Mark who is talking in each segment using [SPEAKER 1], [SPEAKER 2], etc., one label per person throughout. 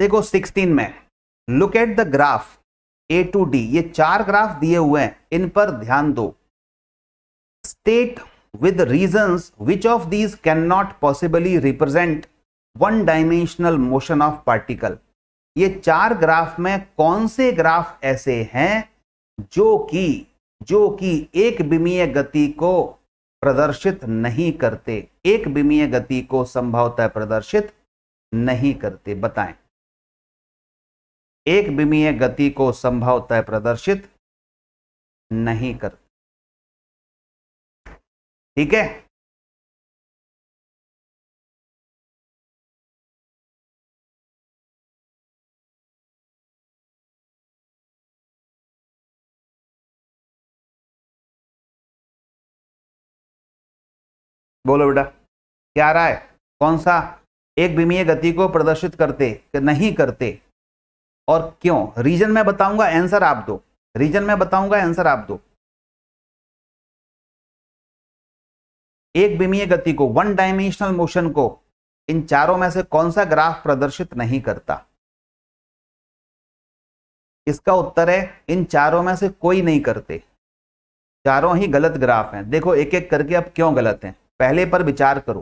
[SPEAKER 1] देखो 16 में look at the graph A to D ये चार ग्राफ दिए हुए हैं इन पर ध्यान दो state with reason which of these can not possibly represent one dimensional motion of particle ये चार ग्राफ में कौन से ग्राफ ऐसे हैं जो कि जो कि एक बिमीय गति को प्रदर्शित नहीं करते एक बिमीय गति को संभवतः प्रदर्शित नहीं करते बताएं
[SPEAKER 2] एक बिमीय गति को संभवतः प्रदर्शित नहीं कर ठीक है बोलो बेटा क्या रहा है कौन सा एक बिमीय गति को प्रदर्शित करते नहीं करते
[SPEAKER 1] और क्यों रीजन में बताऊंगा आंसर आप दो रीजन में बताऊंगा आंसर आप दो एक विमीय गति को वन डायमेंशनल मोशन को इन चारों में से कौन सा ग्राफ प्रदर्शित नहीं करता इसका उत्तर है इन चारों में से कोई नहीं करते चारों ही गलत ग्राफ हैं देखो एक एक करके अब क्यों गलत हैं पहले पर विचार करो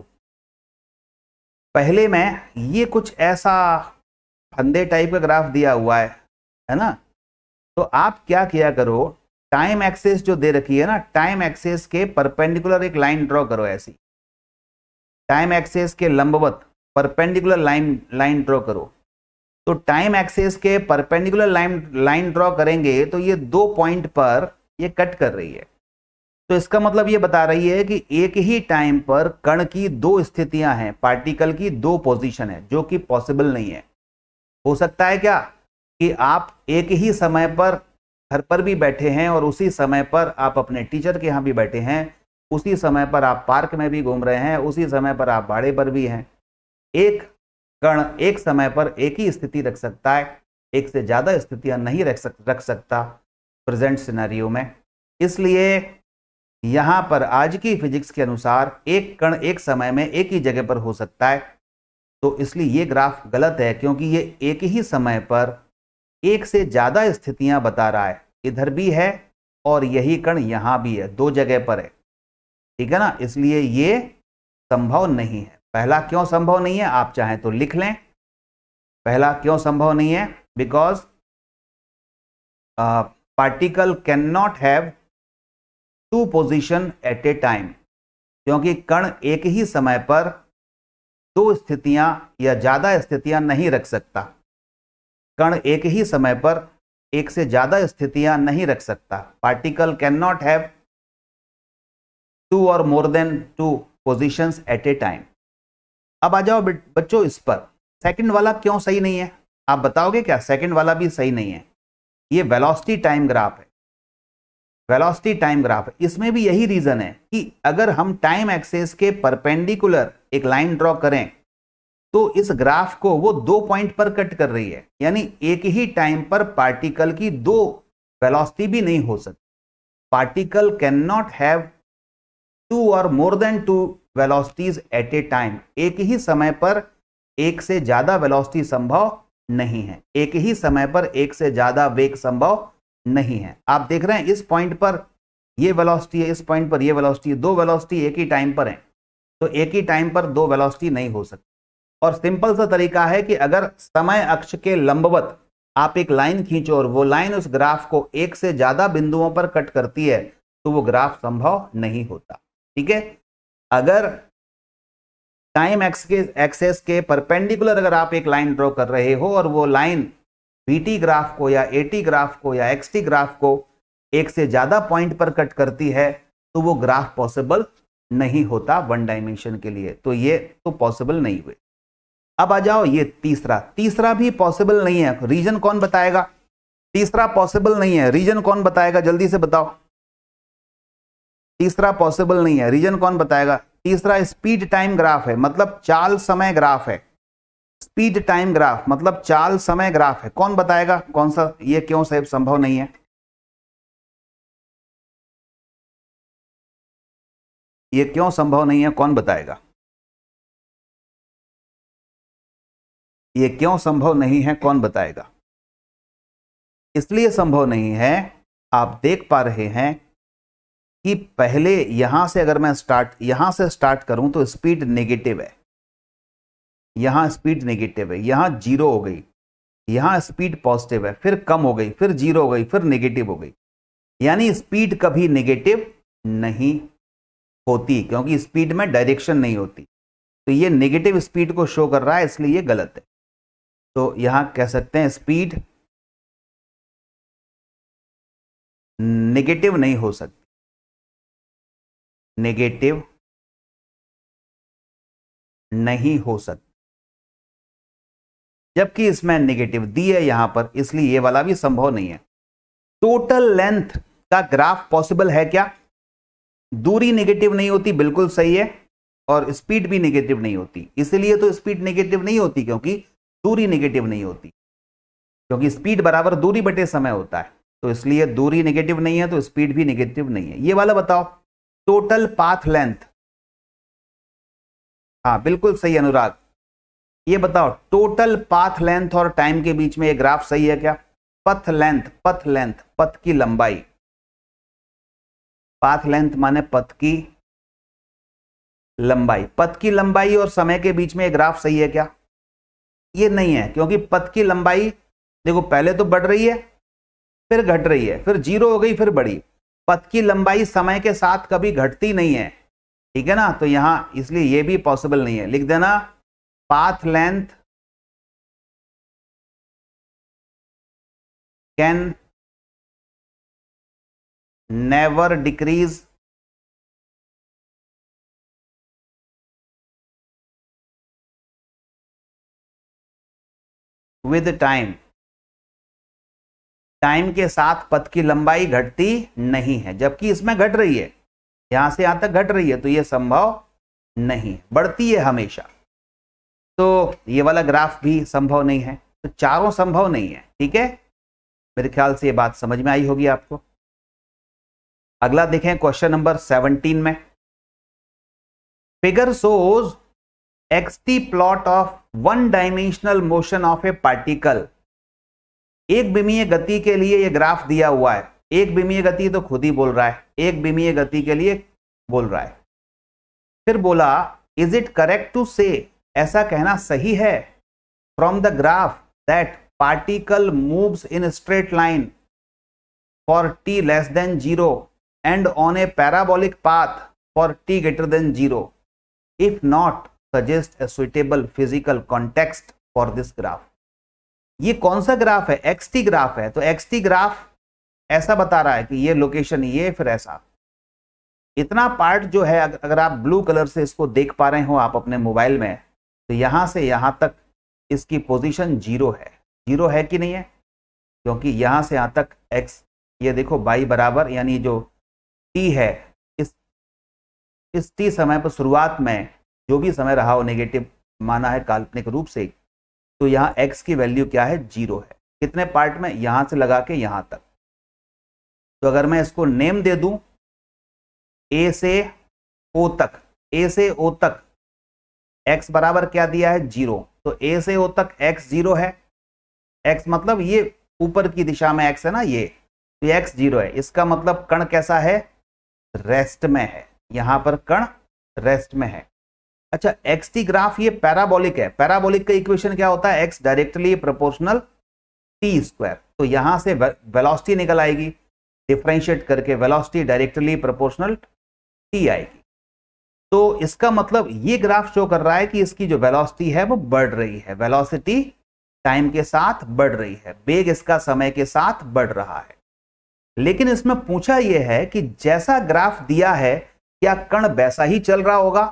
[SPEAKER 1] पहले में ये कुछ ऐसा फंदे टाइप का ग्राफ दिया हुआ है है ना तो आप क्या किया करो टाइम एक्सेस जो दे रखी है ना टाइम एक्सेस के परपेंडिकुलर एक लाइन ड्रॉ करो ऐसी टाइम एक्सेस के लंबवत परपेंडिकुलर लाइन लाइन ड्रॉ करो तो टाइम एक्सेस के परपेंडिकुलर लाइन लाइन ड्रॉ करेंगे तो ये दो पॉइंट पर ये कट कर रही है तो इसका मतलब ये बता रही है कि एक ही टाइम पर कण की दो स्थितियां हैं पार्टिकल की दो पोजीशन है जो कि पॉसिबल नहीं है हो सकता है क्या कि आप एक ही समय पर घर पर भी बैठे हैं और उसी समय पर आप अपने टीचर के यहाँ भी बैठे हैं उसी समय पर आप पार्क में भी घूम रहे हैं उसी समय पर आप भाड़े पर भी हैं एक कण एक समय पर एक ही स्थिति रख सकता है एक से ज़्यादा स्थितियाँ नहीं रख सक रख सकता प्रेजेंट सिनेरियो में इसलिए यहाँ पर आज की फिजिक्स के अनुसार एक कण एक समय में एक ही जगह पर हो सकता है तो इसलिए ये ग्राफ गलत है क्योंकि ये एक ही समय पर एक से ज़्यादा स्थितियां बता रहा है इधर भी है और यही कण यहाँ भी है दो जगह पर है ठीक है ना इसलिए ये संभव नहीं है पहला क्यों संभव नहीं है आप चाहें तो लिख लें पहला क्यों संभव नहीं है because particle can not have two position at a time क्योंकि कण एक ही समय पर दो स्थितियां या ज़्यादा स्थितियां नहीं रख सकता कण एक ही समय पर एक से ज़्यादा स्थितियां नहीं रख सकता particle can not have two और more than two position at a time अब आ जाओ बच्चों इस पर सेकंड वाला क्यों सही नहीं है आप बताओगे क्या सेकंड वाला भी सही नहीं है ये वेलोसिटी टाइम ग्राफ है वेलोसिटी टाइम ग्राफ इसमें भी यही रीजन है कि अगर हम टाइम एक्सेस के परपेंडिकुलर एक लाइन ड्रॉ करें तो इस ग्राफ को वो दो पॉइंट पर कट कर रही है यानी एक ही टाइम पर पार्टिकल की दो वेलोसिटी भी नहीं हो सकती particle can not have two और more than two velocities at a time एक ही समय पर एक से ज्यादा वेलोसिटी संभव नहीं है एक ही समय पर एक से ज्यादा वेग संभव नहीं है आप देख रहे हैं इस पॉइंट पर ये वेलोसिटी है इस पॉइंट पर ये वेलोसिटी है दो वेलोसिटी एक ही टाइम पर है तो एक ही टाइम पर दो वेलोसिटी नहीं हो सकती और सिंपल सा तरीका है कि अगर समय अक्ष के लंबवत आप एक लाइन खींचो और वो लाइन उस ग्राफ को एक से ज्यादा बिंदुओं पर कट करती है तो वो ग्राफ संभव नहीं होता ठीक है अगर टाइम एक्स के एक्सेस के परपेंडिकुलर अगर आप एक लाइन ड्रॉ कर रहे हो और वो लाइन बीटी ग्राफ को या एटी ग्राफ को या एक्सटी ग्राफ को एक से ज़्यादा पॉइंट पर कट करती है तो वो ग्राफ पॉसिबल नहीं होता वन डायमेंशन के लिए तो ये तो पॉसिबल नहीं हुए अब आ जाओ ये तीसरा तीसरा भी पॉसिबल नहीं है रीजन कौन बताएगा तीसरा पॉसिबल नहीं है रीजन कौन बताएगा जल्दी से बताओ तीसरा पॉसिबल नहीं है रीजन कौन बताएगा तीसरा स्पीड टाइम ग्राफ है मतलब चाल समय ग्राफ है स्पीड टाइम ग्राफ मतलब चाल समय ग्राफ है कौन
[SPEAKER 2] बताएगा कौन सा ये क्यों साहब संभव नहीं है ये क्यों संभव नहीं है कौन बताएगा ये क्यों संभव नहीं है कौन बताएगा इसलिए संभव नहीं है आप देख पा रहे हैं
[SPEAKER 1] कि पहले यहां से अगर मैं स्टार्ट यहां से स्टार्ट करूं तो स्पीड नेगेटिव है यहाँ स्पीड नेगेटिव है यहाँ जीरो हो गई यहाँ स्पीड पॉजिटिव है फिर कम हो गई फिर जीरो हो गई फिर नेगेटिव हो गई यानी स्पीड कभी नेगेटिव नहीं होती क्योंकि स्पीड में डायरेक्शन नहीं होती तो ये नेगेटिव स्पीड को शो कर रहा है इसलिए ये गलत है तो यहां कह सकते हैं स्पीड
[SPEAKER 2] नेगेटिव नहीं हो सकती नेगेटिव नहीं हो सकती जबकि इसमें नेगेटिव दी है यहां पर
[SPEAKER 1] इसलिए ये वाला भी संभव नहीं है टोटल लेंथ का ग्राफ पॉसिबल है क्या दूरी नेगेटिव नहीं होती बिल्कुल सही है और स्पीड भी नेगेटिव नहीं होती इसलिए तो स्पीड नेगेटिव नहीं होती क्योंकि दूरी नेगेटिव नहीं होती क्योंकि स्पीड बराबर दूरी बटे समय होता है तो इसलिए दूरी नेगेटिव नहीं है तो स्पीड भी नेगेटिव नहीं है ये वाला बताओ टोटल पाथ लेंथ हाँ बिल्कुल सही अनुराग ये बताओ टोटल पाथ लेंथ और टाइम के बीच में ये ग्राफ सही है क्या पथ लेंथ पथ लेंथ पथ की लंबाई पाथ लेंथ माने पथ की लंबाई पथ की लंबाई और समय के बीच में ये ग्राफ सही है क्या ये नहीं है क्योंकि पथ की लंबाई देखो पहले तो बढ़ रही है फिर घट रही है फिर जीरो हो गई फिर बढ़ी पथ की लंबाई समय के साथ कभी घटती नहीं है ठीक है ना तो यहां इसलिए यह भी पॉसिबल नहीं है लिख
[SPEAKER 2] देना path length can never decrease with time time के साथ पथ की लंबाई घटती नहीं है जबकि इसमें
[SPEAKER 1] घट रही है यहां से यहां तक घट रही है तो यह संभव नहीं बढ़ती है हमेशा तो ये वाला ग्राफ भी संभव नहीं है तो चारों संभव नहीं है ठीक है मेरे ख्याल से ये बात समझ में आई होगी आपको अगला देखें क्वेश्चन नंबर सेवनटीन में figure x t plot of one dimensional motion of a particle एक बिमीय गति के लिए ये ग्राफ दिया हुआ है एक बिमीय गति तो खुद ही बोल रहा है एक बिमीय गति के लिए बोल रहा है फिर बोला इज इट करेक्ट टू से ऐसा कहना सही है from the graph that particle moves in straight line for t less than zero and on a parabolic path for t greater than zero if not suggest a suitable physical context for this graph ये कौन सा graph है x t graph है तो x t graph ऐसा बता रहा है कि ये लोकेशन ये फिर ऐसा इतना पार्ट जो है अगर आप ब्लू कलर से इसको देख पा रहे हो आप अपने मोबाइल में तो यहां से यहां तक इसकी पोजीशन जीरो है जीरो है कि नहीं है क्योंकि यहां से यहां तक एक्स ये देखो बाई बराबर यानी जो टी है इस इस टी समय पर शुरुआत में जो भी समय रहा हो नेगेटिव माना है काल्पनिक रूप से तो यहाँ एक्स की वैल्यू क्या है जीरो है कितने पार्ट में यहाँ से लगा के यहाँ तक तो अगर मैं इसको नेम दे दूँ ए से ओ तक ए से ओ तक एक्स बराबर क्या दिया है जीरो तो ए से ओ तक एक्स जीरो है एक्स मतलब ये ऊपर की दिशा में एक्स है ना ये तो एक्स जीरो है इसका मतलब कण कैसा है रेस्ट में है यहां पर कण रेस्ट में है अच्छा एक्स टी ग्राफ ये पैराबोलिक है पैराबोलिक का इक्वेशन क्या होता है x directly proportional t square तो यहां से वेलोसिटी निकल आएगी डिफ्रेंशिएट करके वेलोसिटी डायरेक्टली प्रोपोर्शनल टी आएगी तो इसका मतलब ये ग्राफ शो कर रहा है कि इसकी जो वेलोसिटी है वो बढ़ रही है वेलोसिटी टाइम के साथ बढ़ रही है वेग इसका समय के साथ बढ़ रहा है लेकिन इसमें पूछा यह है कि जैसा ग्राफ दिया है क्या कण वैसा ही चल रहा होगा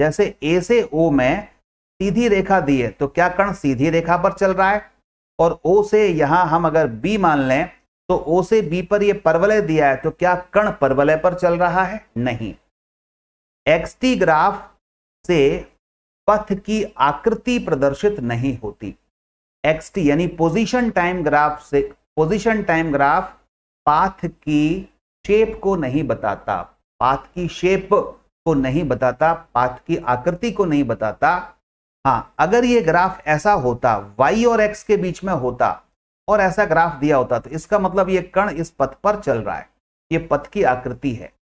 [SPEAKER 1] जैसे ए से ओ में सीधी रेखा दी है तो क्या कण सीधी रेखा पर चल रहा है और ओ से यहाँ हम अगर बी मान लें तो ओ से बी पर यह परवलय दिया है तो क्या कण परवलय पर चल रहा है नहीं एक्सटी ग्राफ से पथ की आकृति प्रदर्शित नहीं होती एक्सटी यानी पोजीशन टाइम ग्राफ से पोजीशन टाइम ग्राफ पाथ की शेप को नहीं बताता पाथ की शेप को नहीं बताता पाथ की आकृति को नहीं बताता हाँ अगर ये ग्राफ ऐसा होता वाई और एक्स के बीच में होता और ऐसा ग्राफ दिया होता तो इसका मतलब ये कण इस पथ पर चल रहा है ये पथ की आकृति है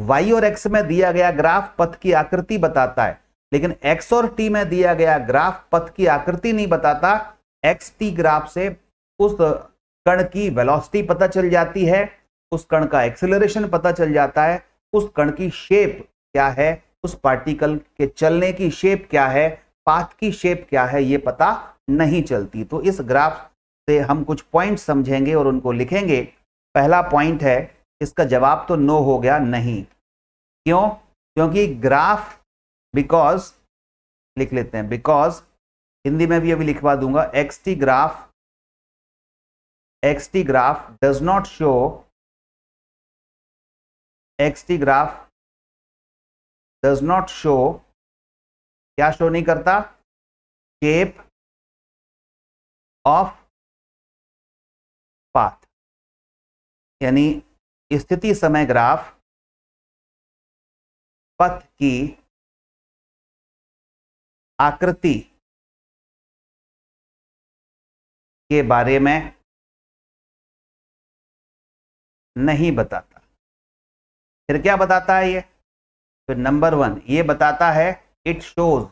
[SPEAKER 1] वाई और एक्स में दिया गया ग्राफ पथ की आकृति बताता है लेकिन एक्स और टी में दिया गया ग्राफ पथ की आकृति नहीं बताता एक्स टी ग्राफ से उस कण की वेलोसिटी पता चल जाती है उस कण का एक्सेलरेशन पता चल जाता है उस कण की शेप क्या है उस पार्टिकल के चलने की शेप क्या है पाथ की शेप क्या है ये पता नहीं चलती तो इस ग्राफ से हम कुछ पॉइंट समझेंगे और उनको लिखेंगे पहला पॉइंट है इसका जवाब तो नो हो गया नहीं क्यों क्योंकि ग्राफ बिकॉज लिख लेते हैं बिकॉज हिंदी में भी अभी लिखवा दूंगा x t graph
[SPEAKER 2] x t graph does not show x t graph does not show क्या शो नहीं करता शेप ऑफ पाथ यानी स्थिति समय ग्राफ पथ की आकृति के बारे में नहीं बताता फिर क्या बताता है ये फिर नंबर वन ये बताता है इट शोज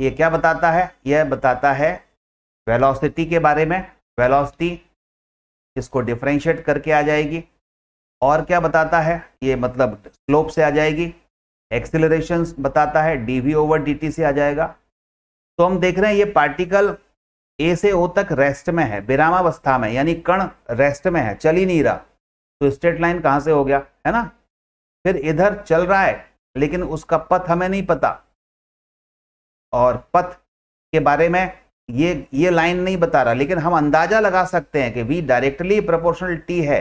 [SPEAKER 1] ये क्या बताता है यह बताता है वेलोसिटी के बारे में वेलोसिटी इसको डिफ्रेंशिएट करके आ जाएगी और क्या बताता है ये मतलब स्लोप से आ जाएगी एक्सिलरेशन बताता है d v over d t से आ जाएगा तो हम देख रहे हैं ये पार्टिकल ए से ओ तक रेस्ट में है विरामावस्था में यानी कण रेस्ट में है चल ही नहीं रहा तो स्ट्रेट लाइन कहाँ से हो गया है ना फिर इधर चल रहा है लेकिन उसका पथ हमें नहीं पता और पथ के बारे में ये ये लाइन नहीं बता रहा लेकिन हम अंदाजा लगा सकते हैं कि वी डायरेक्टली प्रोपोर्शनल टी है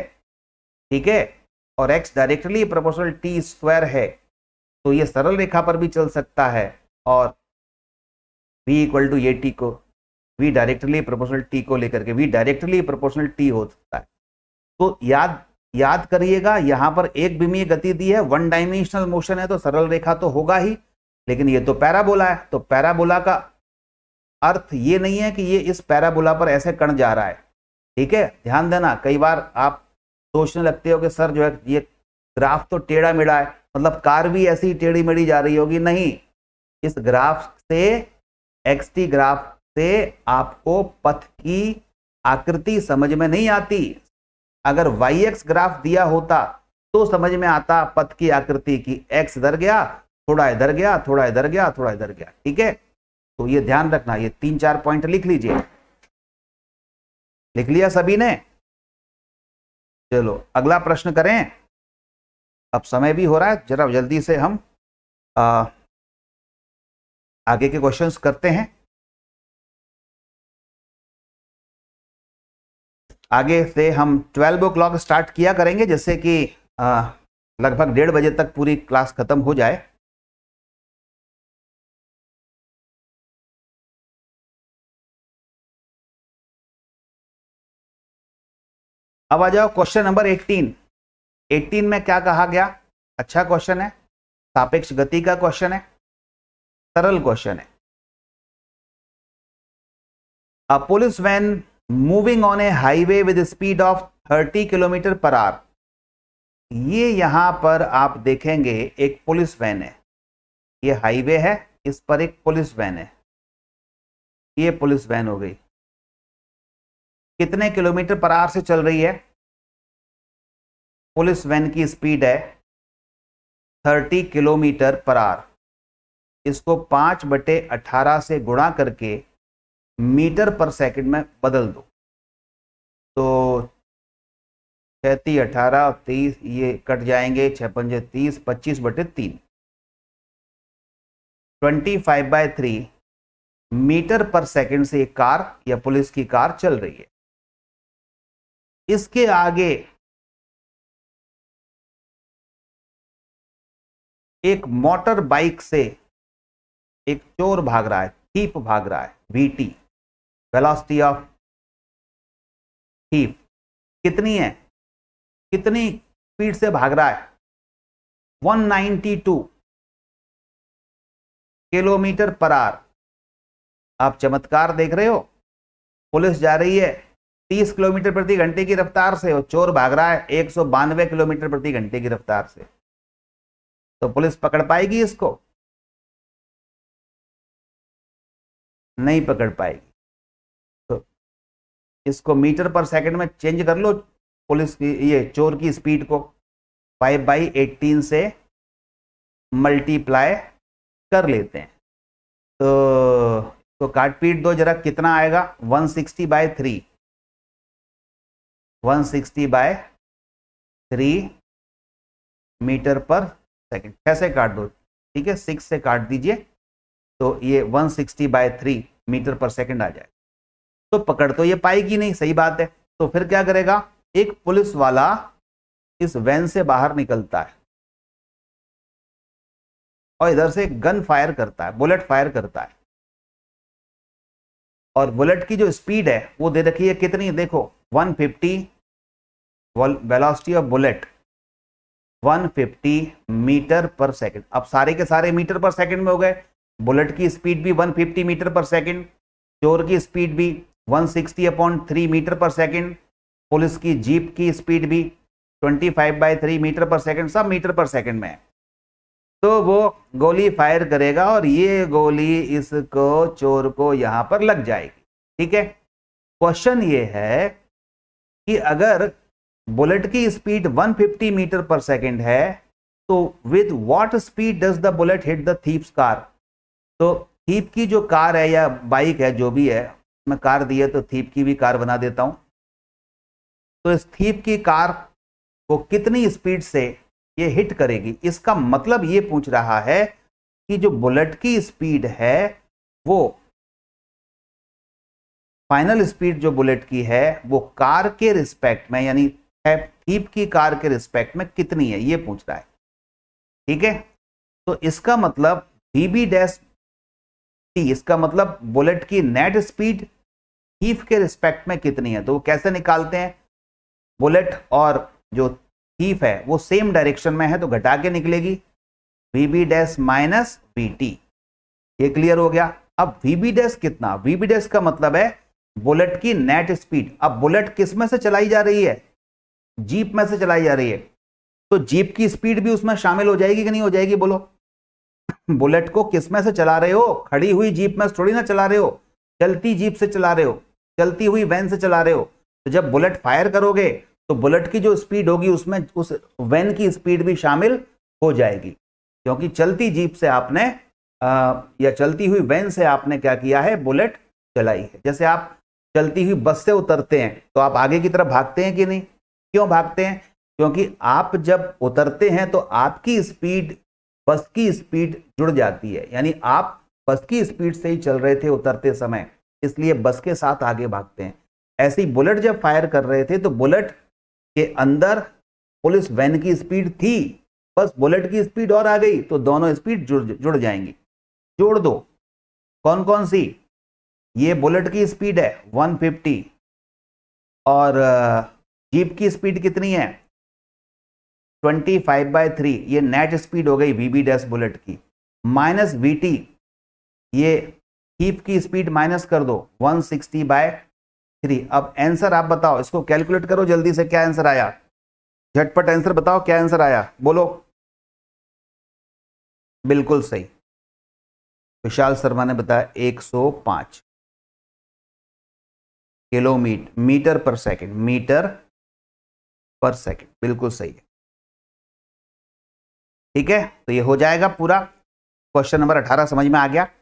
[SPEAKER 1] ठीक है और x directly proportional t square है तो ये सरल रेखा पर भी चल सकता है और वी इक्वल टू ये टी को वी डायरेक्टली प्रोपोर्शनल टी को लेकर के वी डायरेक्टली प्रोपोर्शनल टी हो सकता है तो याद याद करिएगा यहाँ पर एक बिमीय गति दी है वन डायमेंशनल मोशन है तो सरल रेखा तो होगा ही लेकिन ये तो पैराबोला है तो पैराबोला का अर्थ ये नहीं है कि ये इस पैराबोला पर ऐसे कण जा रहा है ठीक है ध्यान देना कई बार आप सोचने लगते हो कि सर जो है ये ग्राफ तो टेढ़ा मेढ़ा है मतलब कार भी ऐसी ही टेढ़ी मेढ़ी जा रही होगी नहीं इस ग्राफ से टी ग्राफ से आपको पथ की आकृति समझ में नहीं आती अगर वाई एक्स ग्राफ दिया होता तो समझ में आता पथ की आकृति की एक्स इधर गया थोड़ा इधर गया थोड़ा इधर गया थोड़ा इधर गया ठीक है तो ये ध्यान रखना ये तीन चार पॉइंट लिख लीजिए
[SPEAKER 2] लिख लिया सभी ने चलो अगला प्रश्न करें अब समय भी हो रहा है जरा जल्दी से हम आ, आगे के क्वेश्चंस करते हैं आगे से हम ट्वेल्व ओ क्लॉक स्टार्ट किया करेंगे जैसे कि लगभग डेढ़ बजे तक पूरी क्लास खत्म हो जाए अब आ जाओ क्वेश्चन नंबर 18 18 में क्या कहा गया अच्छा क्वेश्चन है सापेक्ष गति का क्वेश्चन है सरल क्वेश्चन है a police van
[SPEAKER 1] moving on a highway with speed of 30 kilometre per hour ये यहां पर आप देखेंगे एक पुलिस वैन है ये हाईवे है इस पर एक पुलिस वैन है ये पुलिस वैन हो गई कितने किलोमीटर पर आर से चल रही है पुलिस वैन की स्पीड है 30 किलोमीटर पर आर इसको पाँच बटे अठारह से गुणा करके मीटर पर सेकंड में बदल दो तो छत्तीस अठारह तीस ये कट जाएंगे छपंजे पंजे तीस पच्चीस बटे तीन twenty five by three metre per second से एक कार या पुलिस की कार चल रही
[SPEAKER 2] है इसके आगे एक मोटर बाइक से एक चोर भाग रहा है थीप भाग रहा है वीटी वेलोसिटी ऑफ थीप कितनी है कितनी स्पीड से भाग रहा है 192 किलोमीटर पर आर आप चमत्कार देख रहे हो पुलिस जा रही है
[SPEAKER 1] 30 किलोमीटर प्रति घंटे की रफ्तार से और चोर भाग रहा है एक किलोमीटर प्रति घंटे
[SPEAKER 2] की रफ्तार से तो पुलिस पकड़ पाएगी इसको नहीं पकड़ पाएगी तो इसको मीटर पर सेकंड में चेंज कर लो पुलिस की ये चोर की स्पीड को
[SPEAKER 1] फाइव बाई एटीन से मल्टीप्लाई कर लेते हैं तो तो काट पीट दो जरा कितना आएगा 160 sixty by three one sixty by three metre per second कैसे काट दो ठीक है सिक्स से काट दीजिए तो ये one sixty by three metre per second आ जाएगा तो पकड़ तो ये पाएगी नहीं सही बात है तो फिर क्या करेगा एक पुलिस वाला इस वैन से बाहर
[SPEAKER 2] निकलता है और इधर से गन फायर करता है बुलेट फायर करता है और बुलेट की जो स्पीड है वो दे रखी
[SPEAKER 1] है कितनी देखो one fifty velocity of bullet 150 metre per second अब सारे के सारे मीटर पर सेकंड में हो गए बुलेट की स्पीड भी 150 मीटर पर सेकंड चोर की स्पीड भी 160 sixty upon three metre per second police की जीप की स्पीड भी 25 five by three metre per second सब मीटर पर सेकंड में है तो वो गोली फायर करेगा और ये गोली इसको चोर को यहाँ पर लग जाएगी ठीक है क्वेश्चन ये है कि अगर बुलेट की स्पीड 150 मीटर पर सेकेंड है तो with what speed does the bullet hit the thief's car तो थीप की जो कार है या बाइक है जो भी है मैं कार दी है तो थीप की भी कार बना देता हूँ तो इस थीप की कार को कितनी स्पीड से ये हिट करेगी इसका मतलब ये पूछ रहा है कि जो बुलेट की स्पीड है वो फाइनल स्पीड जो बुलेट की है वो कार के रिस्पेक्ट में यानी थीप की कार के रिस्पेक्ट में कितनी है ये पूछ रहा है ठीक है तो इसका मतलब बीबी डैश टी इसका मतलब बुलेट की नेट स्पीड थीप के रिस्पेक्ट में कितनी है तो वो कैसे निकालते हैं बुलेट और जो थीप है वो सेम डायरेक्शन में है तो घटा के निकलेगी b dash minus b t ये क्लियर हो गया अब वीबी डैश कितना वीबी डैश का मतलब है बुलेट की नेट स्पीड अब बुलेट किस में से चलाई जा रही है जीप में से चलाई जा रही है तो जीप की स्पीड भी उसमें शामिल हो जाएगी कि नहीं हो जाएगी बोलो बुलेट को किस में से चला रहे हो खड़ी हुई जीप में थोड़ी ना चला रहे हो चलती जीप से चला रहे हो चलती हुई वैन से चला रहे हो तो जब बुलेट फायर करोगे तो बुलेट की जो स्पीड होगी उसमें उस वैन की स्पीड भी शामिल हो जाएगी क्योंकि चलती जीप से आपने आ, या चलती हुई वैन से आपने क्या किया है बुलेट चलाई है जैसे आप चलती हुई बस से उतरते हैं तो आप आगे की तरफ भागते हैं कि नहीं क्यों भागते हैं क्योंकि आप जब उतरते हैं तो आपकी स्पीड बस की स्पीड जुड़ जाती है यानी आप बस की स्पीड से ही चल रहे थे उतरते समय इसलिए बस के साथ आगे भागते हैं ऐसी बुलेट जब फायर कर रहे थे तो बुलेट के अंदर पुलिस वैन की स्पीड थी बस बुलेट की स्पीड और आ गई तो दोनों स्पीड जुड़ जुड़ जाएंगी जोड़ दो कौन कौन सी ये बुलेट की स्पीड है 150 और जीप की स्पीड कितनी है 25 फाइव बाई थ्री ये नेट स्पीड हो गई वी बी डैश बुलेट की माइनस वी टी ये हीप की स्पीड माइनस कर दो 160 सिक्सटी बाय थ्री अब आंसर आप बताओ इसको कैलकुलेट करो जल्दी से क्या आंसर आया झटपट आंसर बताओ क्या आंसर
[SPEAKER 2] आया बोलो बिल्कुल सही विशाल शर्मा ने बताया 105 kilometre
[SPEAKER 1] metre per second metre per second बिल्कुल सही है
[SPEAKER 2] ठीक है तो ये हो जाएगा पूरा क्वेश्चन नंबर अठारह समझ में आ गया